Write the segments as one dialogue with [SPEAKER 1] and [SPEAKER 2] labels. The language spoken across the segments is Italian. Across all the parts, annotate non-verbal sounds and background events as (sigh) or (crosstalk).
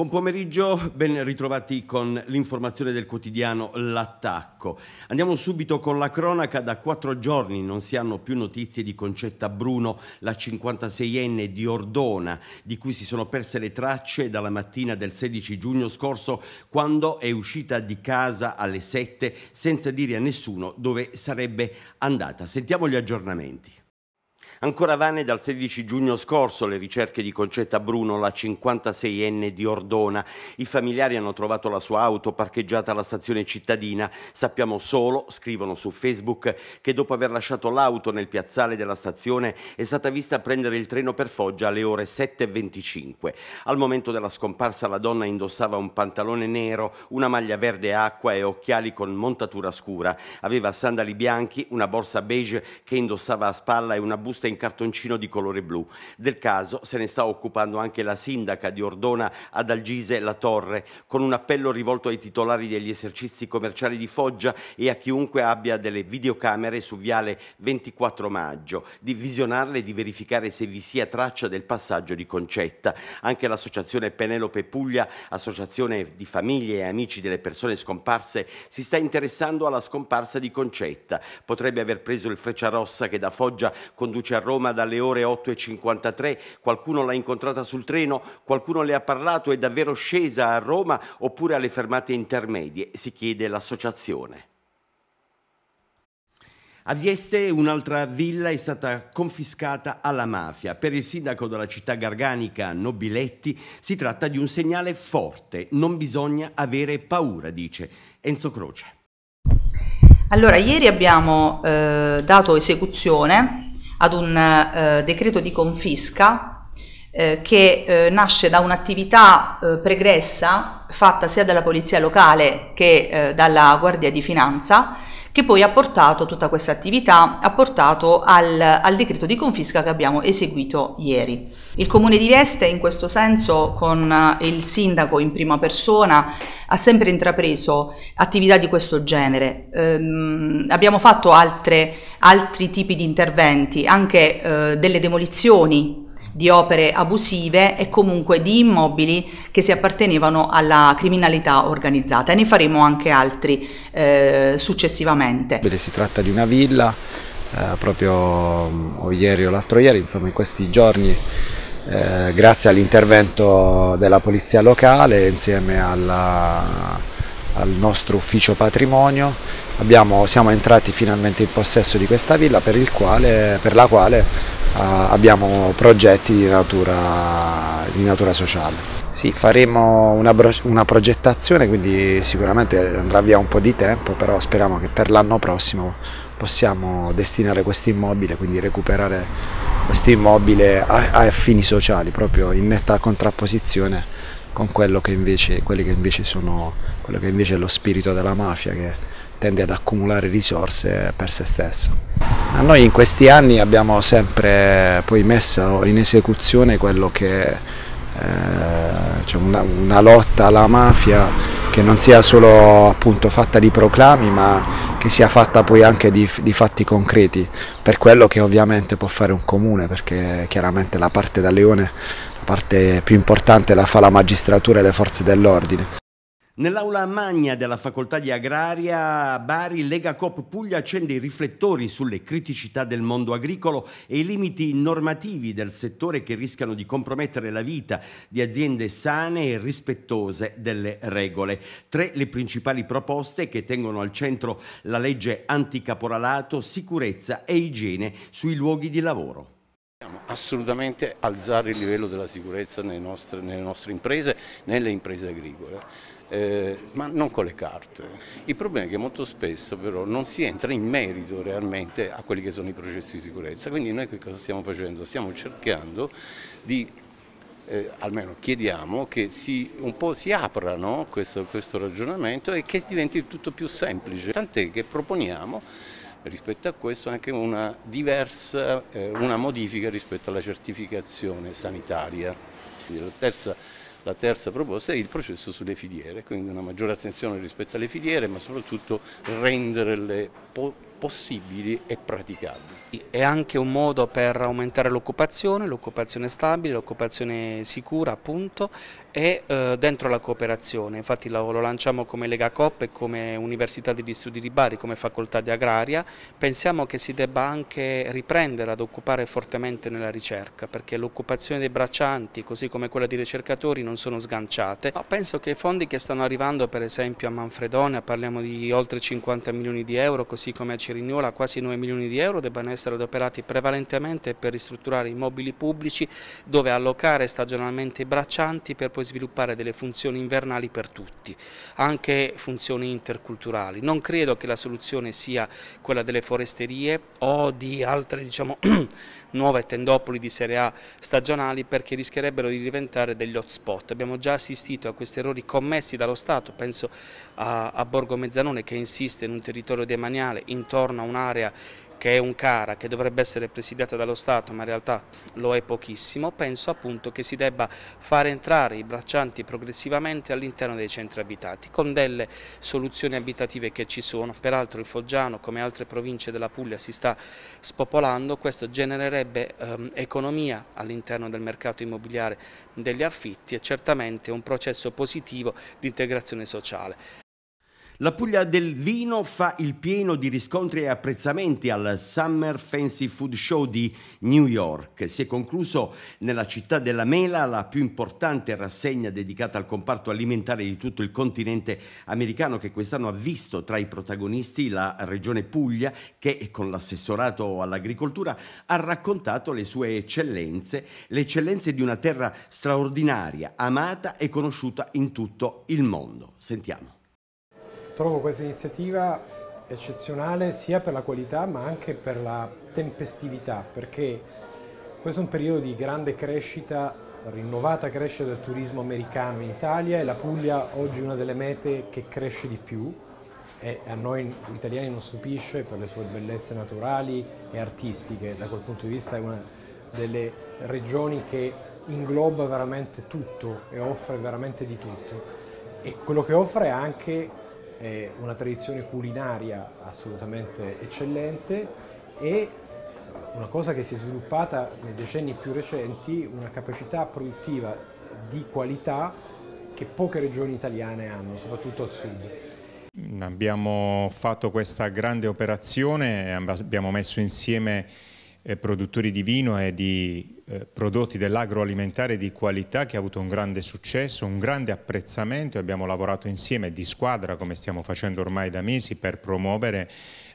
[SPEAKER 1] Buon pomeriggio, ben ritrovati con l'informazione del quotidiano L'attacco. Andiamo subito con la cronaca. Da quattro giorni non si hanno più notizie di Concetta Bruno, la 56enne di Ordona, di cui si sono perse le tracce dalla mattina del 16 giugno scorso, quando è uscita di casa alle 7 senza dire a nessuno dove sarebbe andata. Sentiamo gli aggiornamenti. Ancora vane dal 16 giugno scorso le ricerche di Concetta Bruno, la 56enne di Ordona. I familiari hanno trovato la sua auto parcheggiata alla stazione cittadina. Sappiamo solo, scrivono su Facebook, che dopo aver lasciato l'auto nel piazzale della stazione è stata vista prendere il treno per Foggia alle ore 7.25. Al momento della scomparsa la donna indossava un pantalone nero, una maglia verde acqua e occhiali con montatura scura. Aveva sandali bianchi, una borsa beige che indossava a spalla e una busta in cartoncino di colore blu. Del caso se ne sta occupando anche la sindaca di Ordona Adalgise La Torre, con un appello rivolto ai titolari degli esercizi commerciali di Foggia e a chiunque abbia delle videocamere su viale 24 maggio, di visionarle e di verificare se vi sia traccia del passaggio di Concetta. Anche l'associazione Penelope Puglia, associazione di famiglie e amici delle persone scomparse, si sta interessando alla scomparsa di Concetta. Potrebbe aver preso il freccia rossa che da Foggia conduce a Roma dalle ore 8.53, qualcuno l'ha incontrata sul treno, qualcuno le ha parlato, è davvero scesa a Roma oppure alle fermate intermedie, si chiede l'associazione. A Vieste un'altra villa è stata confiscata alla mafia. Per il sindaco della città garganica Nobiletti si tratta di un segnale forte, non bisogna avere paura, dice Enzo Croce.
[SPEAKER 2] Allora, ieri abbiamo eh, dato esecuzione ad un eh, decreto di confisca eh, che eh, nasce da un'attività eh, pregressa fatta sia dalla Polizia Locale che eh, dalla Guardia di Finanza che poi ha portato tutta questa attività, ha portato al, al, decreto di confisca che abbiamo eseguito ieri. Il comune di Vieste in questo senso con eh, il sindaco in prima persona ha sempre intrapreso attività di questo genere. Ehm, abbiamo fatto altre, altri tipi di interventi, anche eh, delle demolizioni di opere abusive e comunque di immobili che si appartenevano alla criminalità organizzata e ne faremo anche altri eh, successivamente.
[SPEAKER 3] Si tratta di una villa, eh, proprio mm, o ieri o l'altro ieri, insomma in questi giorni eh, grazie all'intervento della polizia locale insieme alla, al nostro ufficio patrimonio abbiamo, siamo entrati finalmente in possesso di questa villa per, quale, per la quale Ah, abbiamo progetti di natura, di natura sociale. Sì, faremo una, una, progettazione, quindi sicuramente andrà via un po' di tempo, però speriamo che per l'anno prossimo possiamo destinare questo immobile, quindi recuperare questo immobile a, a, fini sociali, proprio in netta contrapposizione con quello che invece, che invece sono, quello che invece è lo spirito della mafia che tende ad accumulare risorse per se stesso noi in questi anni abbiamo sempre poi messo in esecuzione quello che eh, cioè una, una lotta alla mafia che non sia solo appunto fatta di proclami ma che sia fatta poi anche di, di, fatti concreti per quello che ovviamente può fare un comune perché chiaramente la parte da leone la parte più importante la fa la magistratura e le forze dell'ordine
[SPEAKER 1] Nell'aula magna della Facoltà di Agraria a Bari, Lega Cop Puglia accende i riflettori sulle criticità del mondo agricolo e i limiti normativi del settore che rischiano di compromettere la vita di aziende sane e rispettose delle regole. Tre le principali proposte che tengono al centro la legge anticaporalato, sicurezza e igiene sui luoghi di lavoro assolutamente alzare il livello della sicurezza nelle nostre, nelle nostre, imprese, nelle imprese agricole eh, ma non con le carte. Il problema è che molto spesso però non si entra in merito realmente a quelli che sono i processi di sicurezza, quindi noi che cosa stiamo facendo? Stiamo cercando di eh, almeno chiediamo che si, un po' si apra no, questo, questo, ragionamento e che diventi tutto più semplice, tant'è che proponiamo rispetto a questo anche una diversa, eh, una modifica rispetto alla certificazione sanitaria. La terza la terza proposta è il processo sulle filiere, quindi una maggiore attenzione rispetto alle filiere, ma soprattutto rendere le possibili e praticabili.
[SPEAKER 2] È anche un modo per aumentare l'occupazione, l'occupazione stabile, l'occupazione sicura appunto e eh, dentro la cooperazione, infatti lo, lo lanciamo come Lega Coop e come Università degli Studi di Bari, come facoltà di agraria, pensiamo che si debba anche riprendere ad occupare fortemente nella ricerca perché l'occupazione dei braccianti così come quella di ricercatori non sono sganciate, ma penso che i fondi che stanno arrivando per esempio a Manfredonia, parliamo di oltre 50 milioni di euro così come a Cerignola quasi 9 milioni di euro debbano essere adoperati prevalentemente per ristrutturare immobili pubblici dove allocare stagionalmente i braccianti per poi sviluppare delle funzioni invernali per tutti, anche funzioni interculturali. Non credo che la soluzione sia quella delle foresterie o di altre diciamo, (clears throat) nuove tendopoli di Serie A stagionali perché rischierebbero di diventare degli hotspot. Abbiamo già assistito a questi errori commessi dallo Stato, penso a, a Borgo Mezzanone che insiste in un territorio demaniale intorno a un'area che è un CARA che dovrebbe essere presidiata dallo Stato ma in realtà lo è pochissimo, penso appunto che si debba far entrare i braccianti progressivamente all'interno dei centri abitati con delle soluzioni abitative che ci sono, peraltro il Foggiano come altre province della Puglia si sta spopolando, questo genererebbe ehm, economia all'interno del mercato immobiliare degli affitti e certamente un processo positivo di integrazione sociale.
[SPEAKER 1] La Puglia del vino fa il pieno di riscontri e apprezzamenti al Summer Fancy Food Show di New York. Si è concluso nella città della mela, la più importante rassegna dedicata al comparto alimentare di tutto il continente americano che quest'anno ha visto tra i protagonisti la regione Puglia che con l'assessorato all'agricoltura ha raccontato le sue eccellenze, le eccellenze di una terra straordinaria, amata e conosciuta in tutto il mondo. Sentiamo. Trovo questa iniziativa eccezionale sia per la qualità ma anche per la tempestività perché questo è un periodo di grande crescita, rinnovata crescita del turismo americano in Italia e la Puglia oggi è una delle mete che cresce di più e a noi italiani non stupisce per le sue bellezze naturali e artistiche, da quel punto di vista è una delle regioni che ingloba veramente tutto e offre veramente di tutto e quello che offre è anche eh, una tradizione culinaria assolutamente eccellente e una cosa che si è sviluppata nei decenni più recenti, una capacità produttiva di qualità che poche regioni italiane hanno, soprattutto al sud.
[SPEAKER 3] Abbiamo fatto questa grande operazione, abbiamo messo insieme eh, produttori di vino e di eh, prodotti dell'agroalimentare di qualità che ha avuto un grande successo, un grande apprezzamento e abbiamo lavorato insieme di squadra come stiamo facendo ormai da mesi per promuovere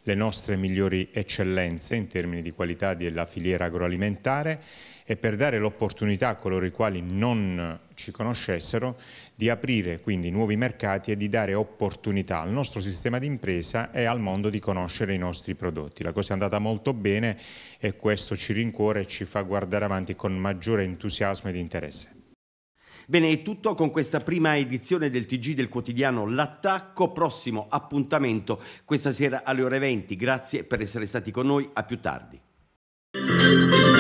[SPEAKER 3] le nostre migliori eccellenze in termini di qualità della filiera agroalimentare e per dare l'opportunità a coloro i quali non ci conoscessero, di aprire quindi nuovi mercati e di dare opportunità al nostro sistema di impresa e al mondo di conoscere i nostri prodotti. La cosa è andata molto bene e questo ci rincuora e ci fa guardare avanti con maggiore entusiasmo ed interesse.
[SPEAKER 1] Bene, è tutto con questa prima edizione del TG del quotidiano L'Attacco, prossimo appuntamento questa sera alle ore 20. Grazie per essere stati con noi, a più tardi.